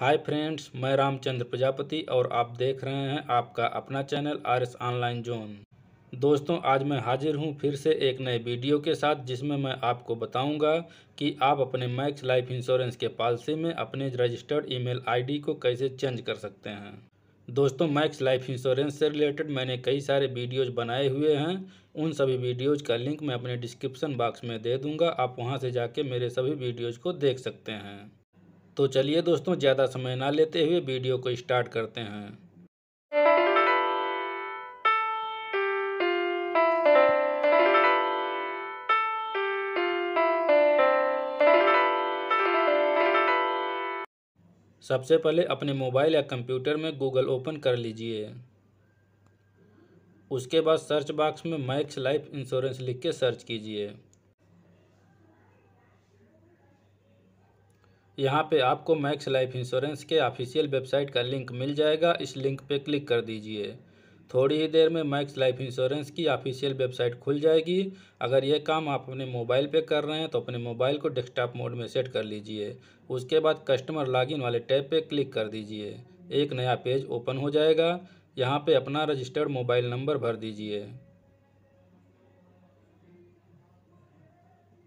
hi friends मैं रामचंद्र प्रजापति और आप देख रहे हैं आपका अपना channel R S online zone दोस्तों आज मैं हाजिर हूं फिर से एक नए वीडियो के साथ जिसमें मैं आपको बताऊंगा कि आप अपने मैक्स लाइफ इंश्योरेंस के पॉलिसी में अपने रजिस्टर्ड ईमेल आईडी को कैसे चेंज कर सकते हैं दोस्तों मैक्स लाइफ इंश्योरेंस से रिलेटेड मैंने कई सारे वीडियोज बनाए हुए हैं उन सभी वीडियोज का लिंक मैं अपने डिस्क्रिप्सन बॉक्स में दे दूँगा आप वहाँ से जाके मेरे सभी वीडियोज को देख सकते हैं तो चलिए दोस्तों ज़्यादा समय ना लेते हुए वीडियो को स्टार्ट करते हैं सबसे पहले अपने मोबाइल या कंप्यूटर में गूगल ओपन कर लीजिए उसके बाद सर्च बॉक्स में मैक्स लाइफ इंश्योरेंस लिख के सर्च कीजिए यहाँ पे आपको मैक्स लाइफ इंश्योरेंस के ऑफिशियल वेबसाइट का लिंक मिल जाएगा इस लिंक पे क्लिक कर दीजिए थोड़ी ही देर में मैक्स लाइफ इंश्योरेंस की ऑफिशियल वेबसाइट खुल जाएगी अगर ये काम आप अपने मोबाइल पे कर रहे हैं तो अपने मोबाइल को डेस्कटॉप मोड में सेट कर लीजिए उसके बाद कस्टमर लॉगिन वाले टैब पे क्लिक कर दीजिए एक नया पेज ओपन हो जाएगा यहाँ पे अपना रजिस्टर्ड मोबाइल नंबर भर दीजिए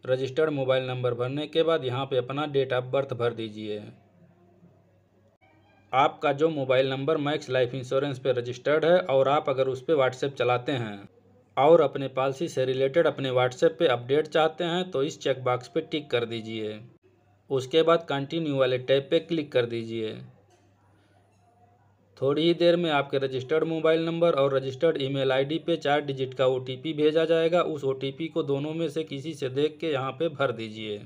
रजिस्टर्ड मोबाइल नंबर भरने के बाद यहाँ पे अपना डेट ऑफ बर्थ भर दीजिए आपका जो mobile number Max Life Insurance पे रजिस्टर्ड है और आप अगर उस पर व्हाट्सएप चलाते हैं और अपने पॉलिसी से रिलेटेड अपने व्हाट्सएप पे अपडेट चाहते हैं तो इस चेकबॉक्स पे टिक कर दीजिए उसके बाद कंटिन्यू वाले टैब पे क्लिक कर दीजिए थोड़ी ही देर में आपके रजिस्टर्ड मोबाइल नंबर और रजिस्टर्ड ईमेल आईडी पे चार डिजिट का ओटीपी भेजा जाएगा उस ओटीपी को दोनों में से किसी से देख के यहाँ पे भर दीजिए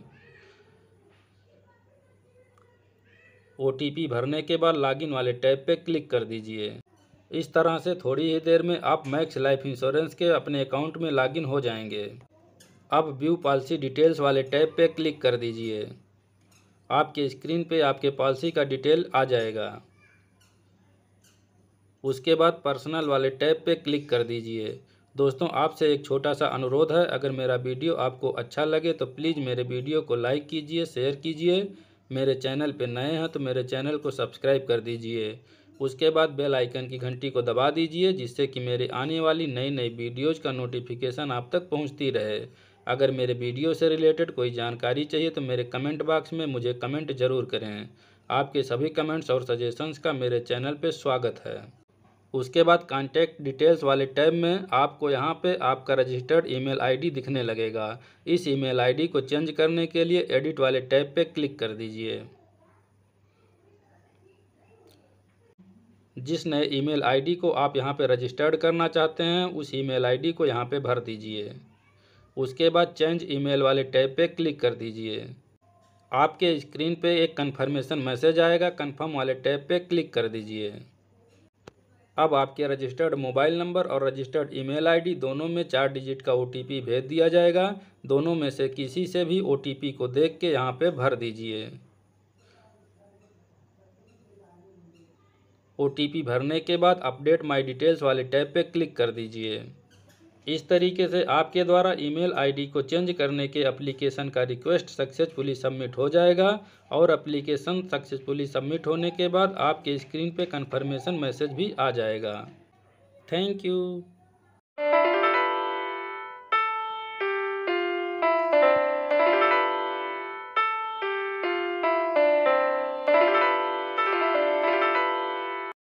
ओटीपी भरने के बाद लॉगिन वाले टैब पे क्लिक कर दीजिए इस तरह से थोड़ी ही देर में आप मैक्स लाइफ इंश्योरेंस के अपने अकाउंट में लॉगिन हो जाएंगे अब व्यू पॉलिसी डिटेल्स वाले टैब पे क्लिक कर दीजिए आपके स्क्रीन पे आपके पॉलिसी का डिटेल आ जाएगा उसके बाद पर्सनल वाले टैब पे क्लिक कर दीजिए दोस्तों आपसे एक छोटा सा अनुरोध है अगर मेरा वीडियो आपको अच्छा लगे तो प्लीज़ मेरे वीडियो को लाइक कीजिए शेयर कीजिए मेरे चैनल पर नए हैं तो मेरे चैनल को सब्सक्राइब कर दीजिए उसके बाद बेल आइकन की घंटी को दबा दीजिए जिससे कि मेरी आने वाली नई नई वीडियोज़ का नोटिफिकेशन आप तक पहुँचती रहे अगर मेरे वीडियो से रिलेटेड कोई जानकारी चाहिए तो मेरे कमेंट बॉक्स में मुझे कमेंट ज़रूर करें आपके सभी कमेंट्स और सजेशंस का मेरे चैनल पर स्वागत है उसके बाद कॉन्टैक्ट डिटेल्स वाले टैब में आपको यहाँ पे आपका रजिस्टर्ड ईमेल आईडी दिखने लगेगा इस ईमेल आईडी को चेंज करने के लिए एडिट वाले टैब पे क्लिक कर दीजिए जिस नए ईमेल आईडी को आप यहाँ पे रजिस्टर्ड करना चाहते हैं उस ईमेल आईडी को यहाँ पे भर दीजिए उसके बाद चेंज ईमेल वाले टैब पे क्लिक कर दीजिए आपके स्क्रीन पे एक कन्फर्मेशन मैसेज आएगा कन्फर्म वाले टैब पे क्लिक कर दीजिए अब आपके रजिस्टर्ड मोबाइल नंबर और रजिस्टर्ड ईमेल आईडी दोनों में चार डिजिट का ओटीपी भेज दिया जाएगा दोनों में से किसी से भी ओटीपी को देख के यहाँ पे भर दीजिए ओटीपी भरने के बाद अपडेट माय डिटेल्स वाले टैब पे क्लिक कर दीजिए इस तरीके से आपके द्वारा ईमेल आईडी को चेंज करने के एप्लीकेशन का रिक्वेस्ट सक्सेसफुली सबमिट हो जाएगा और एप्लीकेशन सक्सेसफुली सबमिट होने के बाद आपके स्क्रीन पे कंफर्मेशन मैसेज भी आ जाएगा थैंक यू